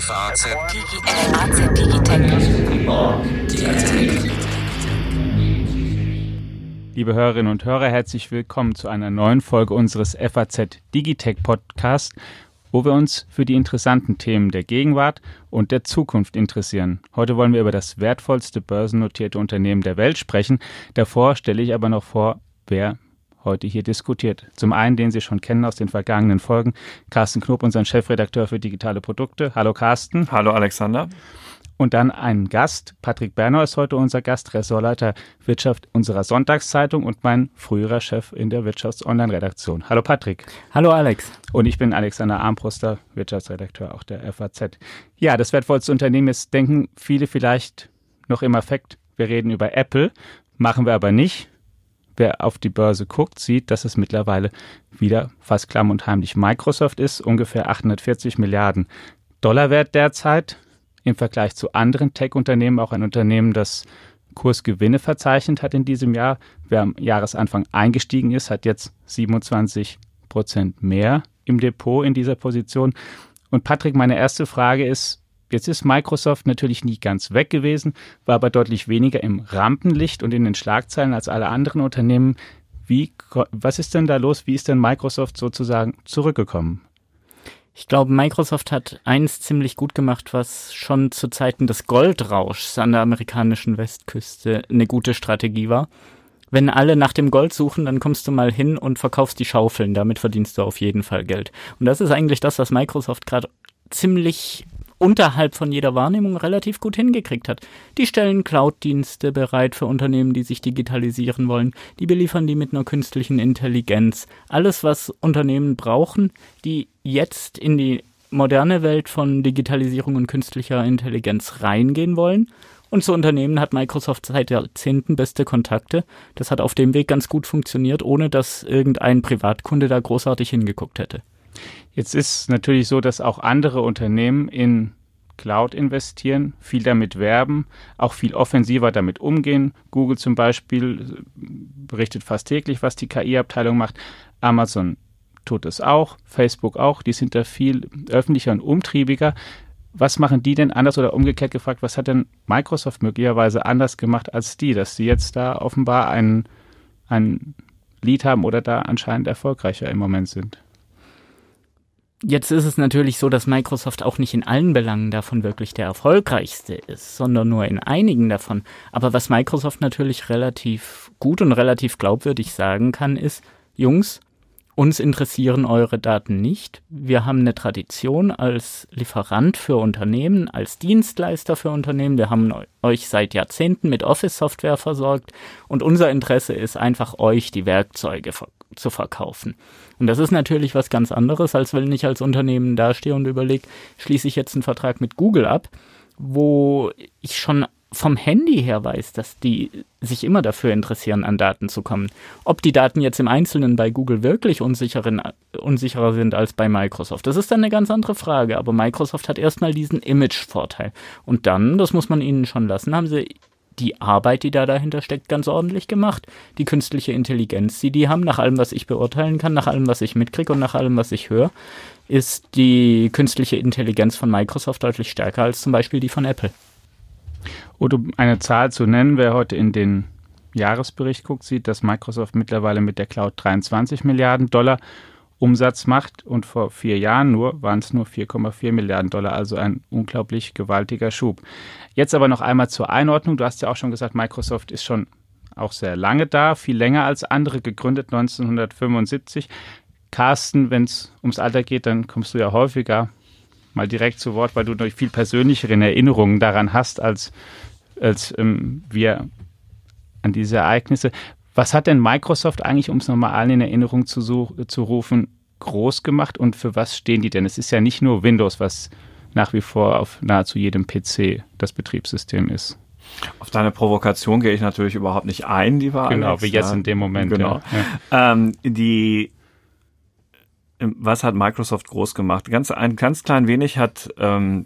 FAZ Liebe Hörerinnen und Hörer, herzlich willkommen zu einer neuen Folge unseres FAZ Digitech Podcast, wo wir uns für die interessanten Themen der Gegenwart und der Zukunft interessieren. Heute wollen wir über das wertvollste börsennotierte Unternehmen der Welt sprechen. Davor stelle ich aber noch vor, wer heute hier diskutiert. Zum einen den Sie schon kennen aus den vergangenen Folgen, Carsten Knob, unseren Chefredakteur für digitale Produkte. Hallo Carsten. Hallo Alexander. Und dann einen Gast. Patrick Berner ist heute unser Gast, Ressortleiter Wirtschaft unserer Sonntagszeitung und mein früherer Chef in der Wirtschafts-Online-Redaktion. Hallo Patrick. Hallo Alex. Und ich bin Alexander Armbruster, Wirtschaftsredakteur auch der FAZ. Ja, das wertvollste Unternehmen ist, denken viele vielleicht noch im Affekt. Wir reden über Apple, machen wir aber nicht, wer auf die Börse guckt, sieht, dass es mittlerweile wieder fast klamm und heimlich Microsoft ist, ungefähr 840 Milliarden Dollar wert derzeit. Im Vergleich zu anderen Tech-Unternehmen auch ein Unternehmen, das Kursgewinne verzeichnet hat in diesem Jahr. Wer am Jahresanfang eingestiegen ist, hat jetzt 27 Prozent mehr im Depot in dieser Position. Und Patrick, meine erste Frage ist, Jetzt ist Microsoft natürlich nie ganz weg gewesen, war aber deutlich weniger im Rampenlicht und in den Schlagzeilen als alle anderen Unternehmen. Wie, was ist denn da los? Wie ist denn Microsoft sozusagen zurückgekommen? Ich glaube, Microsoft hat eins ziemlich gut gemacht, was schon zu Zeiten des Goldrauschs an der amerikanischen Westküste eine gute Strategie war. Wenn alle nach dem Gold suchen, dann kommst du mal hin und verkaufst die Schaufeln. Damit verdienst du auf jeden Fall Geld. Und das ist eigentlich das, was Microsoft gerade ziemlich unterhalb von jeder Wahrnehmung relativ gut hingekriegt hat. Die stellen Cloud-Dienste bereit für Unternehmen, die sich digitalisieren wollen. Die beliefern die mit einer künstlichen Intelligenz. Alles, was Unternehmen brauchen, die jetzt in die moderne Welt von Digitalisierung und künstlicher Intelligenz reingehen wollen. Und zu Unternehmen hat Microsoft seit Jahrzehnten beste Kontakte. Das hat auf dem Weg ganz gut funktioniert, ohne dass irgendein Privatkunde da großartig hingeguckt hätte. Jetzt ist es natürlich so, dass auch andere Unternehmen in Cloud investieren, viel damit werben, auch viel offensiver damit umgehen. Google zum Beispiel äh, berichtet fast täglich, was die KI-Abteilung macht. Amazon tut es auch, Facebook auch, die sind da viel öffentlicher und umtriebiger. Was machen die denn anders oder umgekehrt gefragt, was hat denn Microsoft möglicherweise anders gemacht als die, dass sie jetzt da offenbar ein, ein Lied haben oder da anscheinend erfolgreicher im Moment sind? Jetzt ist es natürlich so, dass Microsoft auch nicht in allen Belangen davon wirklich der erfolgreichste ist, sondern nur in einigen davon. Aber was Microsoft natürlich relativ gut und relativ glaubwürdig sagen kann, ist, Jungs, uns interessieren eure Daten nicht. Wir haben eine Tradition als Lieferant für Unternehmen, als Dienstleister für Unternehmen. Wir haben euch seit Jahrzehnten mit Office-Software versorgt und unser Interesse ist einfach, euch die Werkzeuge zu verkaufen. Und das ist natürlich was ganz anderes, als wenn ich als Unternehmen dastehe und überlege, schließe ich jetzt einen Vertrag mit Google ab, wo ich schon vom Handy her weiß, dass die sich immer dafür interessieren, an Daten zu kommen. Ob die Daten jetzt im Einzelnen bei Google wirklich unsicherer sind als bei Microsoft, das ist dann eine ganz andere Frage. Aber Microsoft hat erstmal diesen Image-Vorteil. Und dann, das muss man ihnen schon lassen, haben sie die Arbeit, die da dahinter steckt, ganz ordentlich gemacht. Die künstliche Intelligenz, die die haben, nach allem, was ich beurteilen kann, nach allem, was ich mitkriege und nach allem, was ich höre, ist die künstliche Intelligenz von Microsoft deutlich stärker als zum Beispiel die von Apple. Um eine Zahl zu nennen, wer heute in den Jahresbericht guckt, sieht, dass Microsoft mittlerweile mit der Cloud 23 Milliarden Dollar Umsatz macht und vor vier Jahren nur waren es nur 4,4 Milliarden Dollar, also ein unglaublich gewaltiger Schub. Jetzt aber noch einmal zur Einordnung. Du hast ja auch schon gesagt, Microsoft ist schon auch sehr lange da, viel länger als andere, gegründet 1975. Carsten, wenn es ums Alter geht, dann kommst du ja häufiger mal direkt zu Wort, weil du noch viel persönlichere Erinnerungen daran hast als als ähm, wir an diese Ereignisse. Was hat denn Microsoft eigentlich, um es nochmal allen in Erinnerung zu, such, zu rufen, groß gemacht und für was stehen die denn? Es ist ja nicht nur Windows, was nach wie vor auf nahezu jedem PC das Betriebssystem ist. Auf deine Provokation gehe ich natürlich überhaupt nicht ein, lieber genau, Alex. Genau, wie jetzt in dem Moment. Genau. Ja. Ähm, die ähm, was hat Microsoft groß gemacht? Ganz, ein ganz klein wenig hat ähm,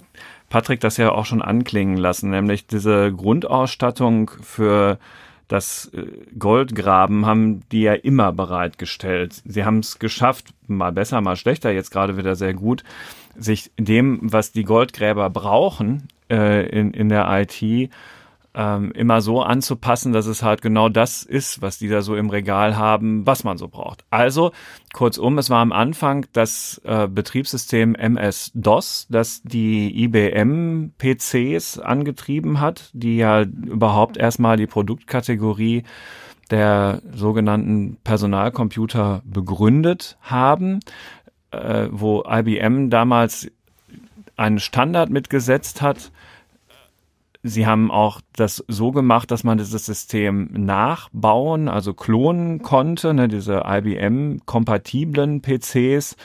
Patrick das ja auch schon anklingen lassen, nämlich diese Grundausstattung für das äh, Goldgraben haben die ja immer bereitgestellt. Sie haben es geschafft, mal besser, mal schlechter, jetzt gerade wieder sehr gut, sich dem, was die Goldgräber brauchen äh, in, in der IT, ähm, immer so anzupassen, dass es halt genau das ist, was die da so im Regal haben, was man so braucht. Also, kurzum, es war am Anfang das äh, Betriebssystem MS-DOS, das die IBM-PCs angetrieben hat, die ja überhaupt erstmal die Produktkategorie der sogenannten Personalcomputer begründet haben, äh, wo IBM damals einen Standard mitgesetzt hat, Sie haben auch das so gemacht, dass man dieses System nachbauen, also klonen konnte. Ne? Diese IBM-kompatiblen PCs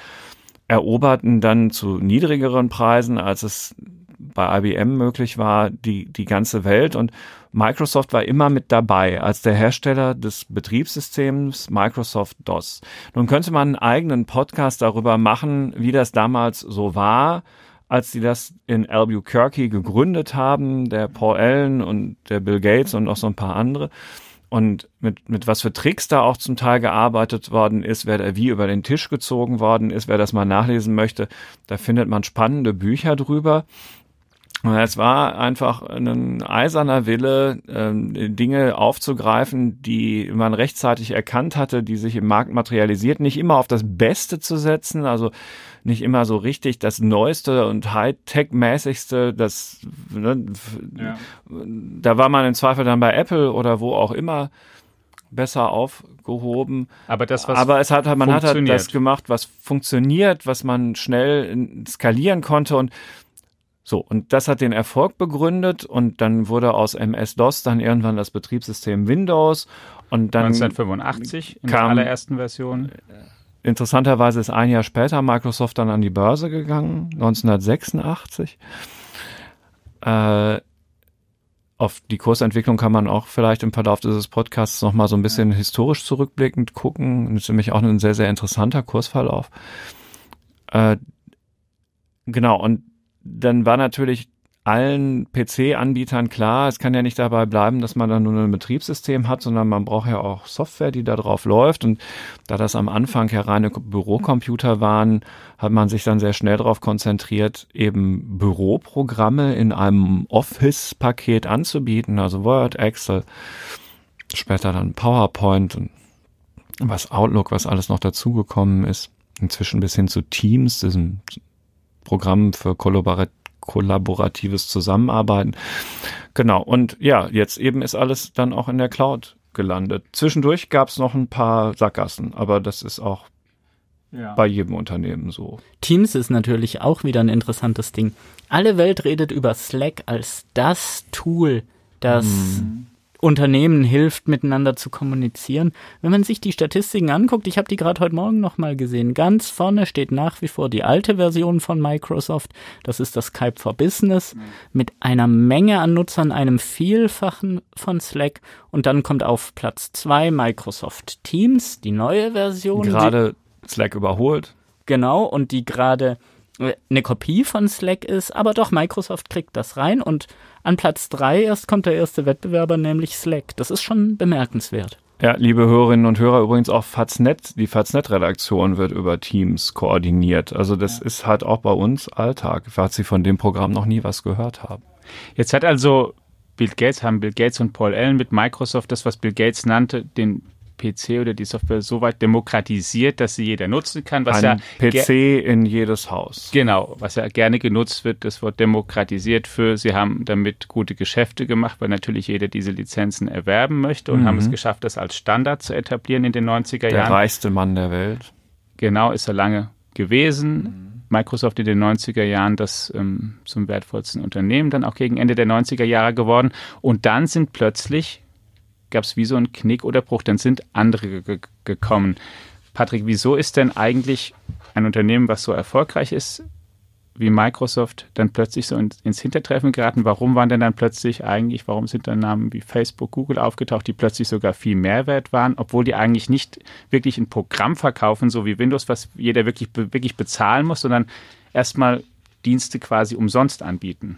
eroberten dann zu niedrigeren Preisen, als es bei IBM möglich war, die, die ganze Welt. Und Microsoft war immer mit dabei als der Hersteller des Betriebssystems Microsoft DOS. Nun könnte man einen eigenen Podcast darüber machen, wie das damals so war als die das in Albuquerque gegründet haben, der Paul Allen und der Bill Gates und noch so ein paar andere. Und mit, mit was für Tricks da auch zum Teil gearbeitet worden ist, wer da wie über den Tisch gezogen worden ist, wer das mal nachlesen möchte, da findet man spannende Bücher drüber. Es war einfach ein eiserner Wille, ähm, Dinge aufzugreifen, die man rechtzeitig erkannt hatte, die sich im Markt materialisiert, nicht immer auf das Beste zu setzen, also nicht immer so richtig das Neueste und Hightech-mäßigste, das, ne, ja. da war man im Zweifel dann bei Apple oder wo auch immer besser aufgehoben. Aber das, was Aber es hat, halt, man hat halt das gemacht, was funktioniert, was man schnell skalieren konnte und so, und das hat den Erfolg begründet und dann wurde aus MS-DOS dann irgendwann das Betriebssystem Windows und dann 1985 in kam, der allerersten Version. Äh, interessanterweise ist ein Jahr später Microsoft dann an die Börse gegangen, 1986. Äh, auf die Kursentwicklung kann man auch vielleicht im Verlauf dieses Podcasts nochmal so ein bisschen ja. historisch zurückblickend gucken. Das ist nämlich auch ein sehr, sehr interessanter Kursverlauf. Äh, genau, und dann war natürlich allen PC-Anbietern klar, es kann ja nicht dabei bleiben, dass man dann nur ein Betriebssystem hat, sondern man braucht ja auch Software, die da drauf läuft. Und da das am Anfang ja reine Bürocomputer waren, hat man sich dann sehr schnell darauf konzentriert, eben Büroprogramme in einem Office-Paket anzubieten, also Word, Excel, später dann PowerPoint und was Outlook, was alles noch dazugekommen ist. Inzwischen bis hin zu Teams, diesem Programm für kollaborat kollaboratives Zusammenarbeiten. Genau, und ja, jetzt eben ist alles dann auch in der Cloud gelandet. Zwischendurch gab es noch ein paar Sackgassen, aber das ist auch ja. bei jedem Unternehmen so. Teams ist natürlich auch wieder ein interessantes Ding. Alle Welt redet über Slack als das Tool, das hm. Unternehmen hilft, miteinander zu kommunizieren. Wenn man sich die Statistiken anguckt, ich habe die gerade heute Morgen nochmal gesehen, ganz vorne steht nach wie vor die alte Version von Microsoft, das ist das Skype for Business, mhm. mit einer Menge an Nutzern, einem Vielfachen von Slack und dann kommt auf Platz zwei Microsoft Teams, die neue Version. Gerade Slack überholt. Genau, und die gerade eine Kopie von Slack ist, aber doch, Microsoft kriegt das rein und an Platz 3 erst kommt der erste Wettbewerber, nämlich Slack. Das ist schon bemerkenswert. Ja, liebe Hörerinnen und Hörer, übrigens auch Faznet, die Faznet-Redaktion wird über Teams koordiniert. Also das ja. ist halt auch bei uns Alltag, falls Sie von dem Programm noch nie was gehört haben. Jetzt hat also Bill Gates, haben Bill Gates und Paul Allen mit Microsoft das, was Bill Gates nannte, den PC oder die Software so weit demokratisiert, dass sie jeder nutzen kann. Was Ein ja PC in jedes Haus. Genau, was ja gerne genutzt wird, das Wort demokratisiert für, sie haben damit gute Geschäfte gemacht, weil natürlich jeder diese Lizenzen erwerben möchte und mhm. haben es mhm. geschafft, das als Standard zu etablieren in den 90er der Jahren. Der reichste Mann der Welt. Genau, ist er lange gewesen. Mhm. Microsoft in den 90er Jahren das ähm, zum wertvollsten Unternehmen dann auch gegen Ende der 90er Jahre geworden. Und dann sind plötzlich gab es wie so einen Knick oder Bruch, dann sind andere ge gekommen. Patrick, wieso ist denn eigentlich ein Unternehmen, was so erfolgreich ist wie Microsoft, dann plötzlich so ins, Hintertreffen geraten? Warum waren denn dann plötzlich eigentlich, warum sind dann Namen wie Facebook, Google aufgetaucht, die plötzlich sogar viel Mehrwert waren, obwohl die eigentlich nicht wirklich ein Programm verkaufen, so wie Windows, was jeder wirklich, wirklich bezahlen muss, sondern erstmal Dienste quasi umsonst anbieten?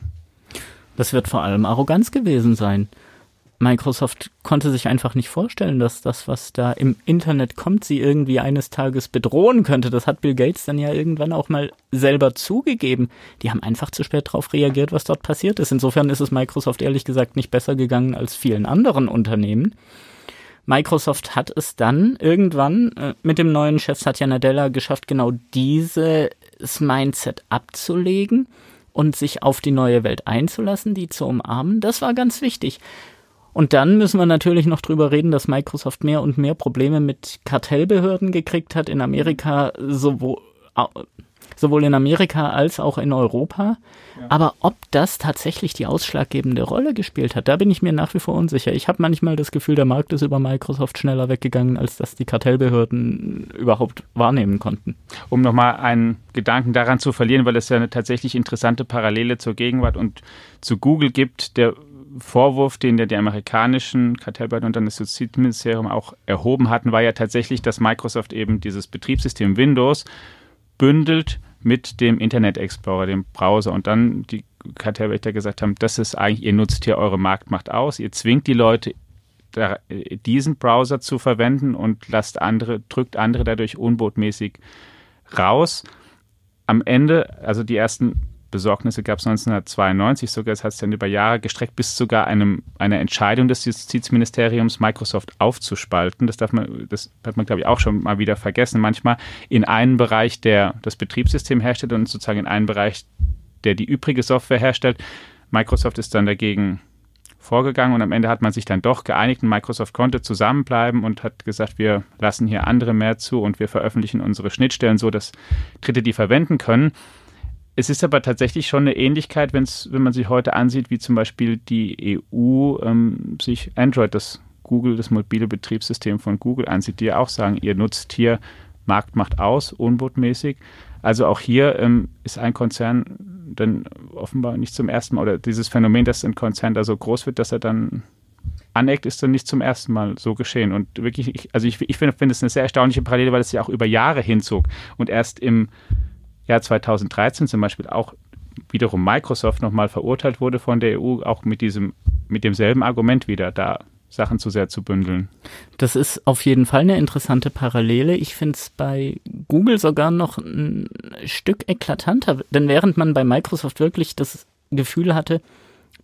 Das wird vor allem Arroganz gewesen sein. Microsoft konnte sich einfach nicht vorstellen, dass das, was da im Internet kommt, sie irgendwie eines Tages bedrohen könnte. Das hat Bill Gates dann ja irgendwann auch mal selber zugegeben. Die haben einfach zu spät darauf reagiert, was dort passiert ist. Insofern ist es Microsoft ehrlich gesagt nicht besser gegangen als vielen anderen Unternehmen. Microsoft hat es dann irgendwann äh, mit dem neuen Chef Satya Nadella geschafft, genau dieses Mindset abzulegen und sich auf die neue Welt einzulassen, die zu umarmen. Das war ganz wichtig. Und dann müssen wir natürlich noch drüber reden, dass Microsoft mehr und mehr Probleme mit Kartellbehörden gekriegt hat in Amerika, sowohl, sowohl in Amerika als auch in Europa. Ja. Aber ob das tatsächlich die ausschlaggebende Rolle gespielt hat, da bin ich mir nach wie vor unsicher. Ich habe manchmal das Gefühl, der Markt ist über Microsoft schneller weggegangen, als dass die Kartellbehörden überhaupt wahrnehmen konnten. Um nochmal einen Gedanken daran zu verlieren, weil es ja eine tatsächlich interessante Parallele zur Gegenwart und zu Google gibt, der Vorwurf, den ja die amerikanischen Kartellbehörden und dann das Justizministerium auch erhoben hatten, war ja tatsächlich, dass Microsoft eben dieses Betriebssystem Windows bündelt mit dem Internet Explorer, dem Browser. Und dann die Kartellwächter gesagt haben, das ist eigentlich, ihr nutzt hier eure Marktmacht aus, ihr zwingt die Leute, äh, diesen Browser zu verwenden und lasst andere, drückt andere dadurch unbotmäßig raus. Am Ende, also die ersten Besorgnisse gab es 1992 sogar. es hat sich dann über Jahre gestreckt, bis sogar einem, einer Entscheidung des Justizministeriums, Microsoft aufzuspalten. Das darf man, das hat man, glaube ich, auch schon mal wieder vergessen. Manchmal in einen Bereich, der das Betriebssystem herstellt und sozusagen in einen Bereich, der die übrige Software herstellt. Microsoft ist dann dagegen vorgegangen und am Ende hat man sich dann doch geeinigt und Microsoft konnte zusammenbleiben und hat gesagt, wir lassen hier andere mehr zu und wir veröffentlichen unsere Schnittstellen so, dass Dritte die verwenden können. Es ist aber tatsächlich schon eine Ähnlichkeit, wenn's, wenn man sich heute ansieht, wie zum Beispiel die EU ähm, sich Android, das Google, das mobile Betriebssystem von Google ansieht, die ja auch sagen, ihr nutzt hier Marktmacht aus, unbotmäßig. Also auch hier ähm, ist ein Konzern dann offenbar nicht zum ersten Mal, oder dieses Phänomen, dass ein Konzern da so groß wird, dass er dann aneckt, ist dann nicht zum ersten Mal so geschehen. Und wirklich, ich, also ich, ich finde es find eine sehr erstaunliche Parallele, weil es ja auch über Jahre hinzog und erst im Jahr 2013 zum Beispiel auch wiederum Microsoft nochmal verurteilt wurde von der EU, auch mit diesem, mit demselben Argument wieder da. Sachen zu sehr zu bündeln. Das ist auf jeden Fall eine interessante Parallele. Ich finde es bei Google sogar noch ein Stück eklatanter, denn während man bei Microsoft wirklich das Gefühl hatte,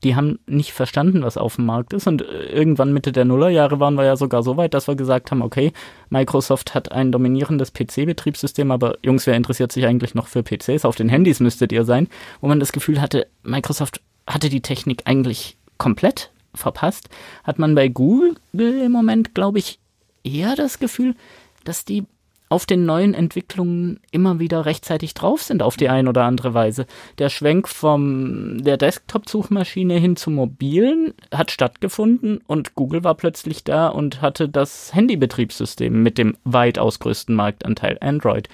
die haben nicht verstanden, was auf dem Markt ist. Und äh, irgendwann Mitte der Nullerjahre waren wir ja sogar so weit, dass wir gesagt haben, okay, Microsoft hat ein dominierendes PC-Betriebssystem, aber Jungs, wer interessiert sich eigentlich noch für PCs? Auf den Handys müsstet ihr sein, wo man das Gefühl hatte, Microsoft hatte die Technik eigentlich komplett verpasst. Hat man bei Google im Moment, glaube ich, eher das Gefühl, dass die auf den neuen Entwicklungen immer wieder rechtzeitig drauf sind auf die eine oder andere Weise. Der Schwenk vom der Desktop-Suchmaschine hin zu mobilen hat stattgefunden und Google war plötzlich da und hatte das Handybetriebssystem mit dem weitaus größten Marktanteil Android.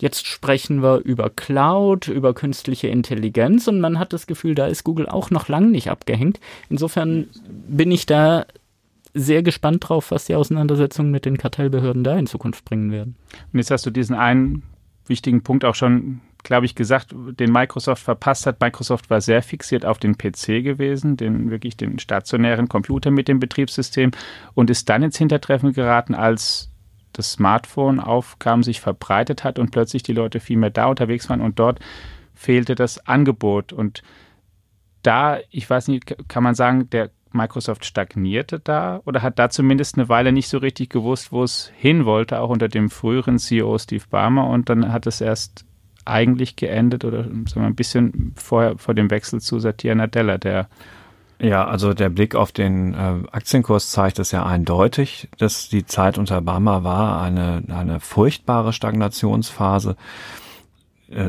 Jetzt sprechen wir über Cloud, über künstliche Intelligenz und man hat das Gefühl, da ist Google auch noch lang nicht abgehängt. Insofern bin ich da sehr gespannt drauf, was die Auseinandersetzungen mit den Kartellbehörden da in Zukunft bringen werden. Und jetzt hast du diesen einen wichtigen Punkt auch schon, glaube ich, gesagt, den Microsoft verpasst hat. Microsoft war sehr fixiert auf den PC gewesen, den wirklich den stationären Computer mit dem Betriebssystem und ist dann ins Hintertreffen geraten, als das Smartphone aufkam, sich verbreitet hat und plötzlich die Leute viel mehr da unterwegs waren und dort fehlte das Angebot und da, ich weiß nicht, kann man sagen, der Microsoft stagnierte da oder hat da zumindest eine Weile nicht so richtig gewusst, wo es hin wollte, auch unter dem früheren CEO Steve Barmer und dann hat es erst eigentlich geendet oder sagen wir, ein bisschen vor, vor dem Wechsel zu Satya Nadella, der ja, also der Blick auf den äh, Aktienkurs zeigt es ja eindeutig, dass die Zeit unter Barmer war eine, eine furchtbare Stagnationsphase.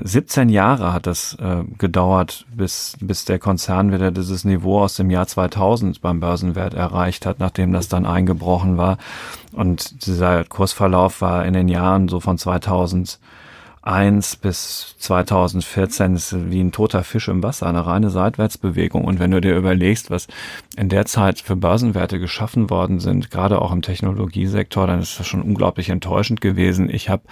17 äh, Jahre hat das äh, gedauert, bis, bis der Konzern wieder dieses Niveau aus dem Jahr 2000 beim Börsenwert erreicht hat, nachdem das dann eingebrochen war. Und dieser Kursverlauf war in den Jahren so von 2001 bis 2014 ist wie ein toter Fisch im Wasser, eine reine Seitwärtsbewegung. Und wenn du dir überlegst, was in der Zeit für Börsenwerte geschaffen worden sind, gerade auch im Technologiesektor, dann ist das schon unglaublich enttäuschend gewesen. Ich habe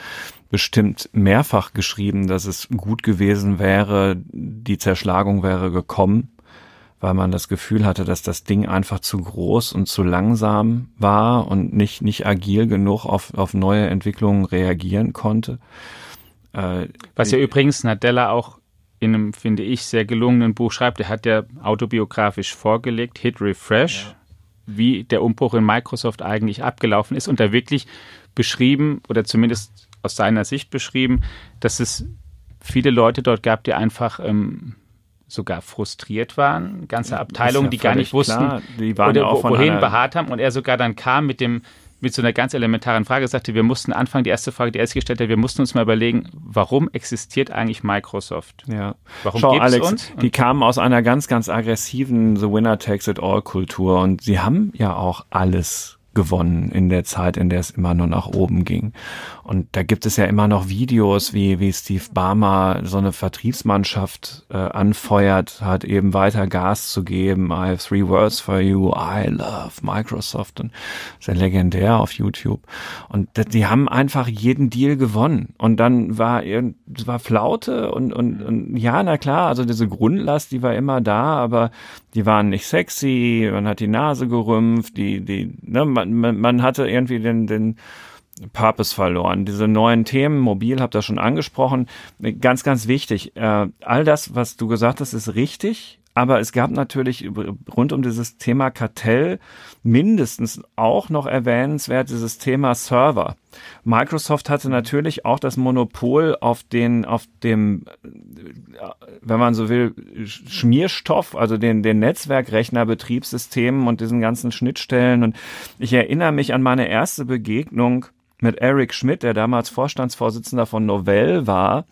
bestimmt mehrfach geschrieben, dass es gut gewesen wäre, die Zerschlagung wäre gekommen, weil man das Gefühl hatte, dass das Ding einfach zu groß und zu langsam war und nicht, nicht agil genug auf, auf neue Entwicklungen reagieren konnte. Äh, Was ja übrigens Nadella auch in einem, finde ich, sehr gelungenen Buch schreibt. Er hat ja autobiografisch vorgelegt, Hit Refresh, ja. wie der Umbruch in Microsoft eigentlich abgelaufen ist und da wirklich beschrieben oder zumindest aus seiner Sicht beschrieben, dass es viele Leute dort gab, die einfach ähm, sogar frustriert waren, ganze Abteilungen, ja die gar nicht wussten, die waren oder, ja auch wohin beharrt haben und er sogar dann kam mit dem mit so einer ganz elementaren Frage sagte, wir mussten anfangen, die erste Frage, die er sich gestellt hat, wir mussten uns mal überlegen, warum existiert eigentlich Microsoft? Ja. Warum Schau, Alex, uns? die kamen aus einer ganz, ganz aggressiven The Winner Takes It All Kultur und sie haben ja auch alles gewonnen in der Zeit, in der es immer nur nach oben ging. Und da gibt es ja immer noch Videos, wie, wie Steve Barmer so eine Vertriebsmannschaft äh, anfeuert, hat eben weiter Gas zu geben. I have three words for you. I love Microsoft. Und sehr legendär auf YouTube. Und die haben einfach jeden Deal gewonnen. Und dann war, war Flaute und, und, und ja, na klar, also diese Grundlast, die war immer da, aber die waren nicht sexy, man hat die Nase gerümpft, die, die, ne, man, man hatte irgendwie den, den Purpose verloren. Diese neuen Themen, mobil, habt ihr schon angesprochen. Ganz, ganz wichtig. Äh, all das, was du gesagt hast, ist richtig. Aber es gab natürlich rund um dieses Thema Kartell mindestens auch noch erwähnenswert dieses Thema Server. Microsoft hatte natürlich auch das Monopol auf den, auf dem, äh, wenn man so will, Schmierstoff, also den, den Netzwerkrechner, Betriebssystemen und diesen ganzen Schnittstellen. Und ich erinnere mich an meine erste Begegnung mit Eric Schmidt, der damals Vorstandsvorsitzender von Novell war.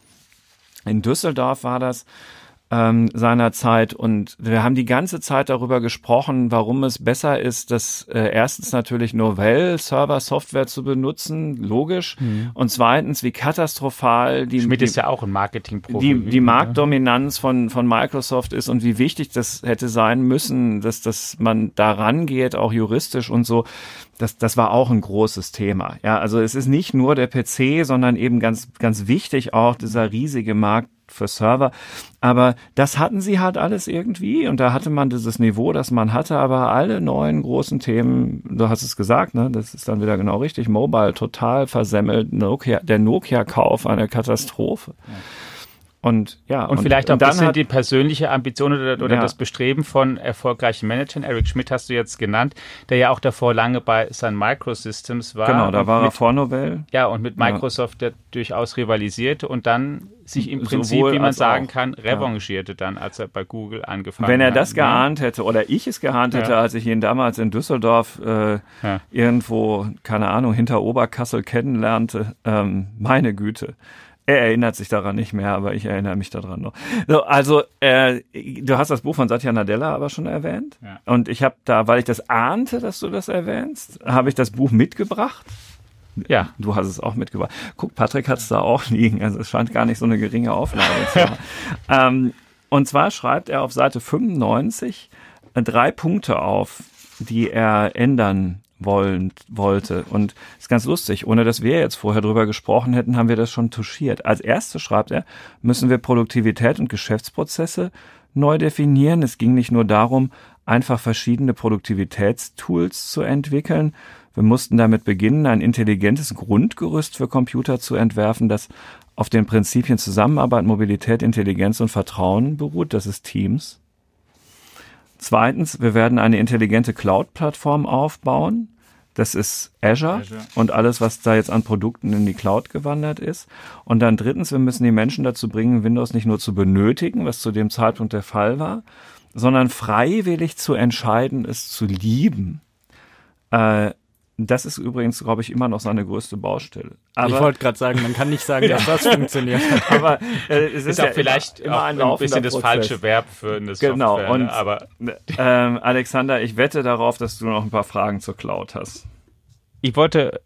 In Düsseldorf war das ähm, seiner Zeit Und wir haben die ganze Zeit darüber gesprochen, warum es besser ist, dass äh, erstens natürlich Novell-Server-Software zu benutzen, logisch. Mhm. Und zweitens, wie katastrophal die Schmidt ist ja auch ein marketing die, die ne? Marktdominanz von, von Microsoft ist und wie wichtig das hätte sein müssen, dass, dass man da rangeht, auch juristisch und so das, das war auch ein großes Thema. Ja, also es ist nicht nur der PC, sondern eben ganz, ganz wichtig auch dieser riesige Markt für Server. Aber das hatten sie halt alles irgendwie und da hatte man dieses Niveau, das man hatte, aber alle neuen großen Themen, du hast es gesagt, ne, das ist dann wieder genau richtig, Mobile total versemmelt, Nokia, der Nokia-Kauf eine Katastrophe. Ja. Und ja, und, und vielleicht auch und ein bisschen hat, die persönliche Ambition oder, oder ja. das Bestreben von erfolgreichen Managern. Eric Schmidt hast du jetzt genannt, der ja auch davor lange bei Sun Microsystems war. Genau, da war mit, er vor Novell. Ja, und mit Microsoft ja. durchaus rivalisierte und dann sich im Prinzip, Sowohl wie man sagen auch. kann, revanchierte ja. dann, als er bei Google angefangen hat. Wenn er das mhm. geahnt hätte oder ich es geahnt hätte, als ich ihn damals in Düsseldorf äh, irgendwo, keine Ahnung, hinter Oberkassel kennenlernte, ähm, meine Güte. Er erinnert sich daran nicht mehr, aber ich erinnere mich daran noch. So, also, äh, du hast das Buch von Satya Nadella aber schon erwähnt. Ja. Und ich habe da, weil ich das ahnte, dass du das erwähnst, habe ich das Buch mitgebracht. Ja, du hast es auch mitgebracht. Guck, Patrick hat es da auch liegen. Also es scheint gar nicht so eine geringe Auflage zu haben. ähm, und zwar schreibt er auf Seite 95 äh, drei Punkte auf, die er ändern wollen, wollte. Und ist ganz lustig, ohne dass wir jetzt vorher drüber gesprochen hätten, haben wir das schon touchiert. Als erstes schreibt er, müssen wir Produktivität und Geschäftsprozesse neu definieren. Es ging nicht nur darum, einfach verschiedene Produktivitätstools zu entwickeln. Wir mussten damit beginnen, ein intelligentes Grundgerüst für Computer zu entwerfen, das auf den Prinzipien Zusammenarbeit, Mobilität, Intelligenz und Vertrauen beruht. Das ist Teams. Zweitens, wir werden eine intelligente Cloud-Plattform aufbauen. Das ist Azure, Azure, und alles, was da jetzt an Produkten in die Cloud gewandert ist. Und dann drittens, wir müssen die Menschen dazu bringen, Windows nicht nur zu benötigen, was zu dem Zeitpunkt der Fall war, sondern freiwillig zu entscheiden, es zu lieben. Äh, das ist übrigens, glaube ich, immer noch seine größte Baustelle. Aber, ich wollte gerade sagen, man kann nicht sagen, dass das funktioniert. Aber äh, es ist, ist ja auch vielleicht immer, immer ein, ein bisschen das Prozess. falsche Verb für eine genau, Software. Genau. Und aber äh, ähm, Alexander, ich wette darauf, dass du noch ein paar Fragen zur Cloud hast. Ich wollte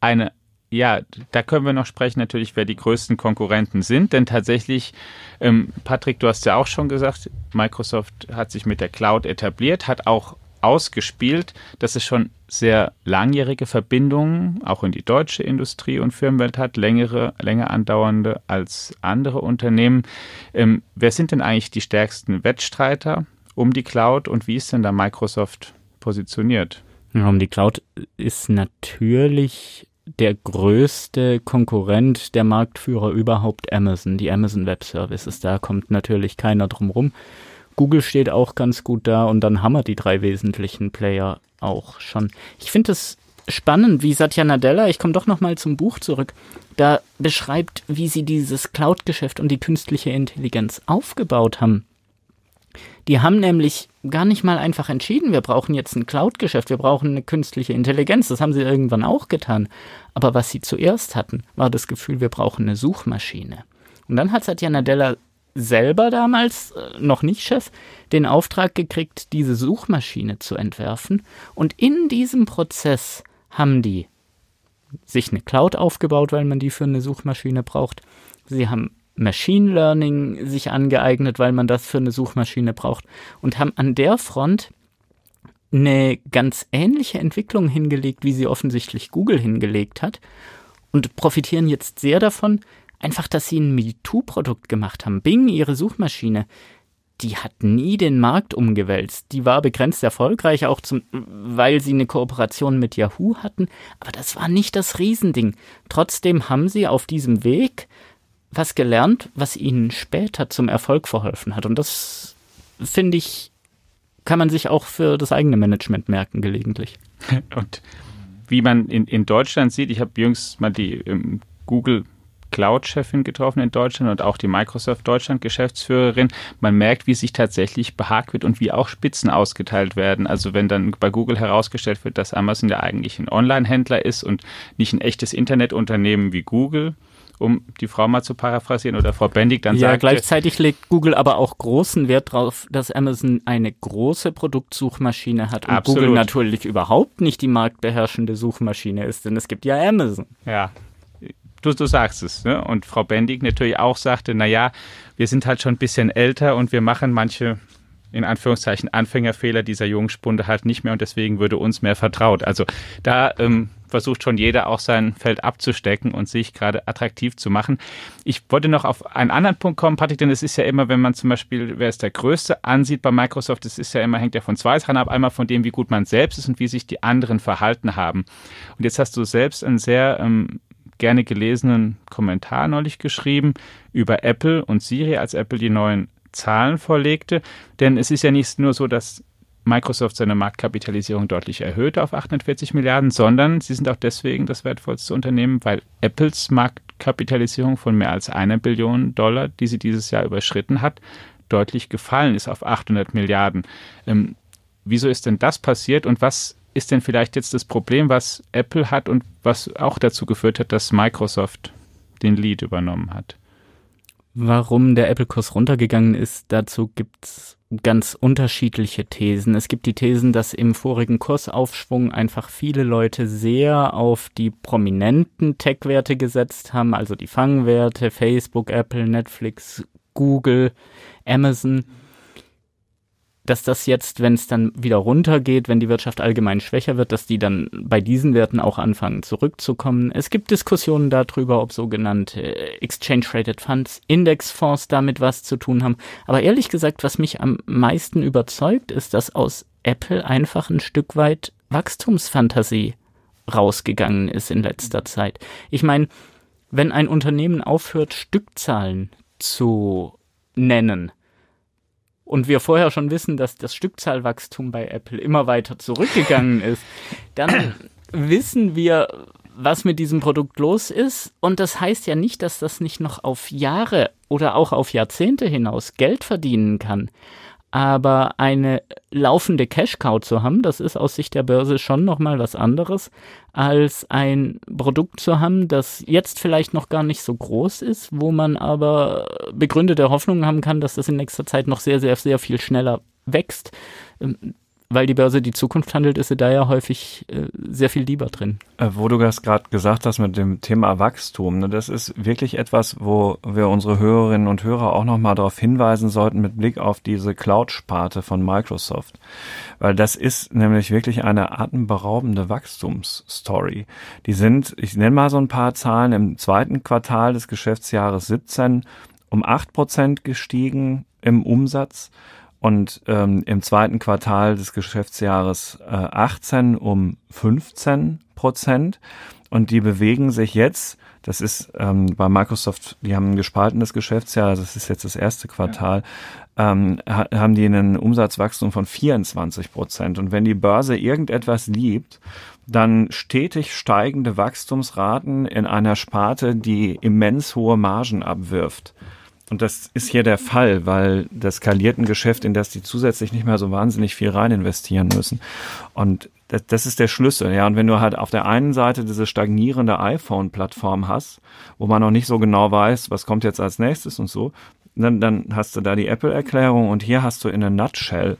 eine ja, da können wir noch sprechen, natürlich, wer die größten Konkurrenten sind. Denn tatsächlich, ähm, Patrick, du hast ja auch schon gesagt, Microsoft hat sich mit der Cloud etabliert, hat auch ausgespielt, dass es schon sehr langjährige Verbindungen auch in die deutsche Industrie und Firmenwelt hat, längere, länger andauernde als andere Unternehmen. Ähm, wer sind denn eigentlich die stärksten Wettstreiter um die Cloud und wie ist denn da Microsoft positioniert? Ja, um die Cloud ist natürlich der größte Konkurrent, der Marktführer überhaupt Amazon, die Amazon Web Services. Da kommt natürlich keiner drum rum. Google steht auch ganz gut da und dann haben wir die drei wesentlichen Player auch schon. Ich finde es spannend, wie Satya Nadella, ich komme doch nochmal zum Buch zurück, da beschreibt, wie sie dieses Cloud-Geschäft und die künstliche Intelligenz aufgebaut haben. Die haben nämlich gar nicht mal einfach entschieden, wir brauchen jetzt ein Cloud-Geschäft, wir brauchen eine künstliche Intelligenz. Das haben sie irgendwann auch getan. Aber was sie zuerst hatten, war das Gefühl, wir brauchen eine Suchmaschine. Und dann hat Satya Nadella selber damals, äh, noch nicht Chef, den Auftrag gekriegt, diese Suchmaschine zu entwerfen. Und in diesem Prozess haben die sich eine Cloud aufgebaut, weil man die für eine Suchmaschine braucht. Sie haben Machine Learning sich angeeignet, weil man das für eine Suchmaschine braucht. Und haben an der Front eine ganz ähnliche Entwicklung hingelegt, wie sie offensichtlich Google hingelegt hat. Und profitieren jetzt sehr davon, Einfach, dass sie ein MeToo-Produkt gemacht haben. Bing, ihre Suchmaschine, die hat nie den Markt umgewälzt. Die war begrenzt erfolgreich, auch zum, weil sie eine Kooperation mit Yahoo hatten. Aber das war nicht das Riesending. Trotzdem haben sie auf diesem Weg was gelernt, was ihnen später zum Erfolg verholfen hat. Und das finde ich, kann man sich auch für das eigene Management merken, gelegentlich. Und wie man in, in Deutschland sieht, ich habe jüngst mal die ähm, Google Cloud-Chefin getroffen in Deutschland und auch die Microsoft Deutschland-Geschäftsführerin. Man merkt, wie sich tatsächlich behagt wird und wie auch Spitzen ausgeteilt werden. Also wenn dann bei Google herausgestellt wird, dass Amazon ja eigentlich ein Online-Händler ist und nicht ein echtes Internetunternehmen wie Google, um die Frau mal zu paraphrasieren oder Frau Bendig dann ja, sagte. Gleichzeitig legt Google aber auch großen Wert darauf, dass Amazon eine große Produktsuchmaschine hat und Absolut. Google natürlich überhaupt nicht die marktbeherrschende Suchmaschine ist, denn es gibt ja Amazon. Ja, Du, du sagst es. Ne? Und Frau Bendig natürlich auch sagte, naja, wir sind halt schon ein bisschen älter und wir machen manche, in Anführungszeichen, Anfängerfehler dieser jungen Spunde halt nicht mehr und deswegen würde uns mehr vertraut. Also da ähm, versucht schon jeder auch sein Feld abzustecken und sich gerade attraktiv zu machen. Ich wollte noch auf einen anderen Punkt kommen, Patrick, denn es ist ja immer, wenn man zum Beispiel, wer ist der Größte, ansieht bei Microsoft, das ist ja immer, hängt ja von zwei Sachen ab. Einmal von dem, wie gut man selbst ist und wie sich die anderen verhalten haben. Und jetzt hast du selbst ein sehr ähm, gerne gelesenen Kommentar neulich geschrieben über Apple und Siri, als Apple die neuen Zahlen vorlegte. Denn es ist ja nicht nur so, dass Microsoft seine Marktkapitalisierung deutlich erhöhte auf 48 Milliarden, sondern sie sind auch deswegen das wertvollste Unternehmen, weil Apples Marktkapitalisierung von mehr als einer Billion Dollar, die sie dieses Jahr überschritten hat, deutlich gefallen ist auf 800 Milliarden. Ähm, wieso ist denn das passiert und was ist denn vielleicht jetzt das Problem, was Apple hat und was auch dazu geführt hat, dass Microsoft den Lead übernommen hat? Warum der Apple-Kurs runtergegangen ist, dazu gibt es ganz unterschiedliche Thesen. Es gibt die Thesen, dass im vorigen Kursaufschwung einfach viele Leute sehr auf die prominenten Tech-Werte gesetzt haben, also die Fangwerte, Facebook, Apple, Netflix, Google, Amazon dass das jetzt, wenn es dann wieder runtergeht, wenn die Wirtschaft allgemein schwächer wird, dass die dann bei diesen Werten auch anfangen zurückzukommen. Es gibt Diskussionen darüber, ob sogenannte äh, Exchange-Traded Funds, Indexfonds damit was zu tun haben. Aber ehrlich gesagt, was mich am meisten überzeugt, ist, dass aus Apple einfach ein Stück weit Wachstumsfantasie rausgegangen ist in letzter Zeit. Ich meine, wenn ein Unternehmen aufhört, Stückzahlen zu nennen, und wir vorher schon wissen, dass das Stückzahlwachstum bei Apple immer weiter zurückgegangen ist, dann wissen wir, was mit diesem Produkt los ist. Und das heißt ja nicht, dass das nicht noch auf Jahre oder auch auf Jahrzehnte hinaus Geld verdienen kann. Aber eine laufende Cash-Cow zu haben, das ist aus Sicht der Börse schon nochmal was anderes, als ein Produkt zu haben, das jetzt vielleicht noch gar nicht so groß ist, wo man aber begründete Hoffnungen haben kann, dass das in nächster Zeit noch sehr, sehr, sehr viel schneller wächst. Ähm, weil die Börse die Zukunft handelt, ist sie da ja häufig äh, sehr viel lieber drin. Äh, wo du das gerade gesagt hast mit dem Thema Wachstum, ne, das ist wirklich etwas, wo wir unsere Hörerinnen und Hörer auch nochmal darauf hinweisen sollten mit Blick auf diese Cloud-Sparte von Microsoft. Weil das ist nämlich wirklich eine atemberaubende Wachstumsstory. Die sind, ich nenne mal so ein paar Zahlen, im zweiten Quartal des Geschäftsjahres 17 um 8 gestiegen im Umsatz und ähm, im zweiten Quartal des Geschäftsjahres äh, 18 um 15 Prozent. Und die bewegen sich jetzt, das ist ähm, bei Microsoft, die haben ein gespaltenes Geschäftsjahr, also das ist jetzt das erste Quartal, ja. ähm, ha haben die einen Umsatzwachstum von 24 Prozent. Und wenn die Börse irgendetwas liebt, dann stetig steigende Wachstumsraten in einer Sparte, die immens hohe Margen abwirft. Und das ist hier der Fall, weil das skaliert ein Geschäft, in das die zusätzlich nicht mehr so wahnsinnig viel rein investieren müssen. Und das, das ist der Schlüssel, ja. Und wenn du halt auf der einen Seite diese stagnierende iPhone-Plattform hast, wo man noch nicht so genau weiß, was kommt jetzt als nächstes und so, dann, dann hast du da die Apple-Erklärung und hier hast du in a nutshell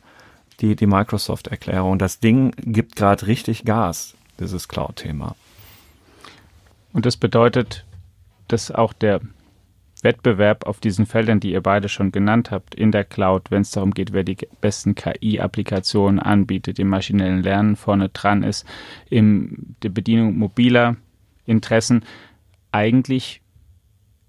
die, die Microsoft-Erklärung. Das Ding gibt gerade richtig Gas, dieses Cloud-Thema. Und das bedeutet, dass auch der Wettbewerb auf diesen Feldern, die ihr beide schon genannt habt, in der Cloud, wenn es darum geht, wer die besten KI-Applikationen anbietet, im maschinellen Lernen vorne dran ist, in der Bedienung mobiler Interessen, eigentlich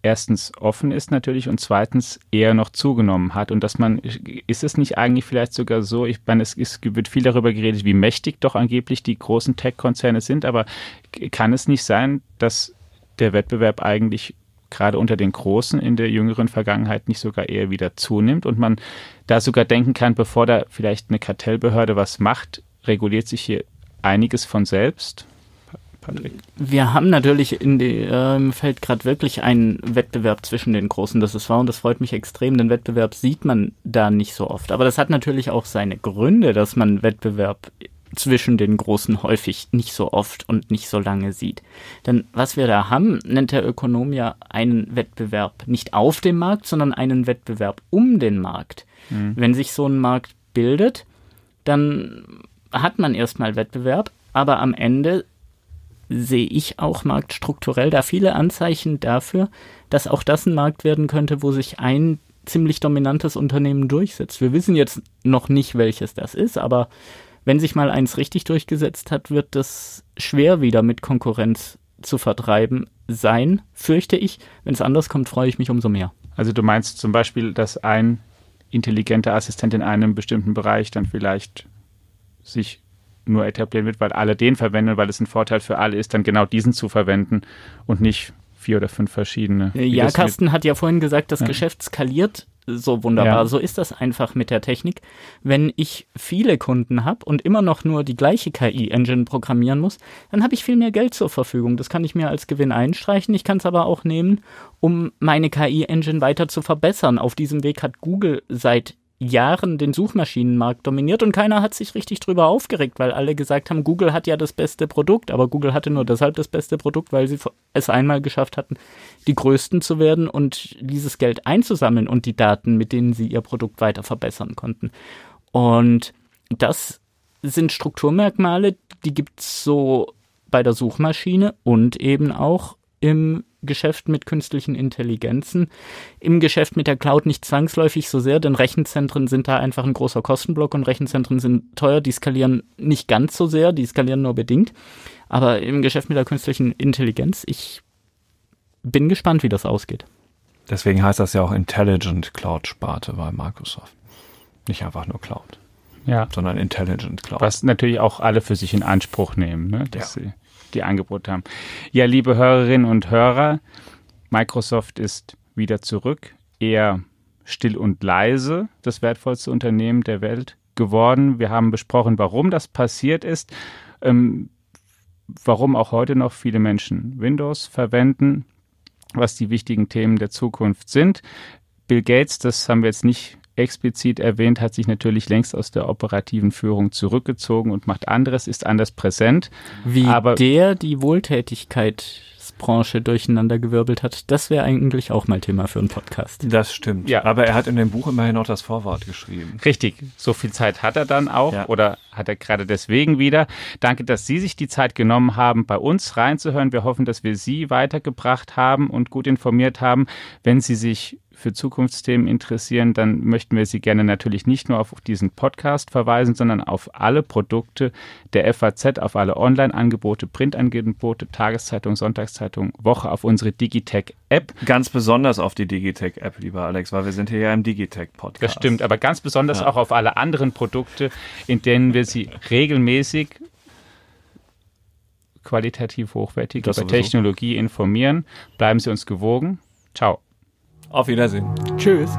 erstens offen ist natürlich und zweitens eher noch zugenommen hat. Und dass man, ist es nicht eigentlich vielleicht sogar so, ich meine, es, ist, wird viel darüber geredet, wie mächtig doch angeblich die großen Tech-Konzerne sind, aber kann es nicht sein, dass der Wettbewerb eigentlich gerade unter den Großen in der jüngeren Vergangenheit nicht sogar eher wieder zunimmt und man da sogar denken kann, bevor da vielleicht eine Kartellbehörde was macht, reguliert sich hier einiges von selbst? Patrick. Wir haben natürlich in dem äh, Feld gerade wirklich einen Wettbewerb zwischen den Großen. Das ist wahr und das freut mich extrem. Den Wettbewerb sieht man da nicht so oft. Aber das hat natürlich auch seine Gründe, dass man Wettbewerb zwischen den Großen häufig nicht so oft und nicht so lange sieht. Denn was wir da haben, nennt der Ökonom ja einen Wettbewerb nicht auf dem Markt, sondern einen Wettbewerb um den Markt. Mhm. Wenn sich so ein Markt bildet, dann hat man erstmal Wettbewerb, aber am Ende sehe ich auch marktstrukturell da viele Anzeichen dafür, dass auch das ein Markt werden könnte, wo sich ein ziemlich dominantes Unternehmen durchsetzt. Wir wissen jetzt noch nicht, welches das ist, aber wenn sich mal eins richtig durchgesetzt hat, wird das schwer wieder mit Konkurrenz zu vertreiben sein, fürchte ich. Wenn es anders kommt, freue ich mich umso mehr. Also du meinst zum Beispiel, dass ein intelligenter Assistent in einem bestimmten Bereich dann vielleicht sich nur etablieren wird, weil alle den verwenden, weil es ein Vorteil für alle ist, dann genau diesen zu verwenden und nicht vier oder fünf verschiedene. Ja, Carsten hat ja vorhin gesagt, das ja. Geschäft skaliert so wunderbar. Ja. So ist das einfach mit der Technik. Wenn ich viele Kunden habe und immer noch nur die gleiche KI-Engine programmieren muss, dann habe ich viel mehr Geld zur Verfügung. Das kann ich mir als Gewinn einstreichen. Ich kann es aber auch nehmen, um meine KI-Engine weiter zu verbessern. Auf diesem Weg hat Google seit Jahren den Suchmaschinenmarkt dominiert und keiner hat sich richtig drüber aufgeregt, weil alle gesagt haben, Google hat ja das beste Produkt, aber Google hatte nur deshalb das beste Produkt, weil sie es einmal geschafft hatten, die größten zu werden und dieses Geld einzusammeln und die Daten, mit denen sie ihr Produkt weiter verbessern konnten. Und das sind Strukturmerkmale, die gibt es so bei der Suchmaschine und eben auch im Geschäft mit künstlichen Intelligenzen, im Geschäft mit der Cloud nicht zwangsläufig so sehr, denn Rechenzentren sind da einfach ein großer Kostenblock und Rechenzentren sind teuer, die skalieren nicht ganz so sehr, die skalieren nur bedingt. Aber im Geschäft mit der künstlichen Intelligenz, ich bin gespannt, wie das ausgeht. Deswegen heißt das ja auch Intelligent Cloud Sparte bei Microsoft. Nicht einfach nur Cloud. Ja. Sondern Intelligent Cloud. Was natürlich auch alle für sich in Anspruch nehmen, ne? dass ja. sie die Angebote haben. Ja, liebe Hörerinnen und Hörer, Microsoft ist wieder zurück, eher still und leise, das wertvollste Unternehmen der Welt geworden. Wir haben besprochen, warum das passiert ist, ähm, warum auch heute noch viele Menschen Windows verwenden, was die wichtigen Themen der Zukunft sind. Bill Gates, das haben wir jetzt nicht explizit erwähnt, hat sich natürlich längst aus der operativen Führung zurückgezogen und macht anderes, ist anders präsent. Wie aber der die Wohltätigkeitsbranche durcheinandergewirbelt hat, das wäre eigentlich auch mal Thema für einen Podcast. Das stimmt. Ja. Aber er hat in dem Buch immerhin auch das Vorwort geschrieben. Richtig. So viel Zeit hat er dann auch ja. oder hat er gerade deswegen wieder. Danke, dass Sie sich die Zeit genommen haben, bei uns reinzuhören. Wir hoffen, dass wir Sie weitergebracht haben und gut informiert haben. Wenn Sie sich für Zukunftsthemen interessieren, dann möchten wir Sie gerne natürlich nicht nur auf diesen Podcast verweisen, sondern auf alle Produkte der FAZ, auf alle Online-Angebote, Printangebote, Tageszeitung, Sonntagszeitung, Woche, auf unsere Digitech-App. Ganz besonders auf die Digitech-App, lieber Alex, weil wir sind hier ja im Digitech-Podcast. Das stimmt, aber ganz besonders ja. auch auf alle anderen Produkte, in denen wir Sie regelmäßig qualitativ hochwertig das über sowieso. Technologie informieren. Bleiben Sie uns gewogen. Ciao. Auf Wiedersehen. Tschüss.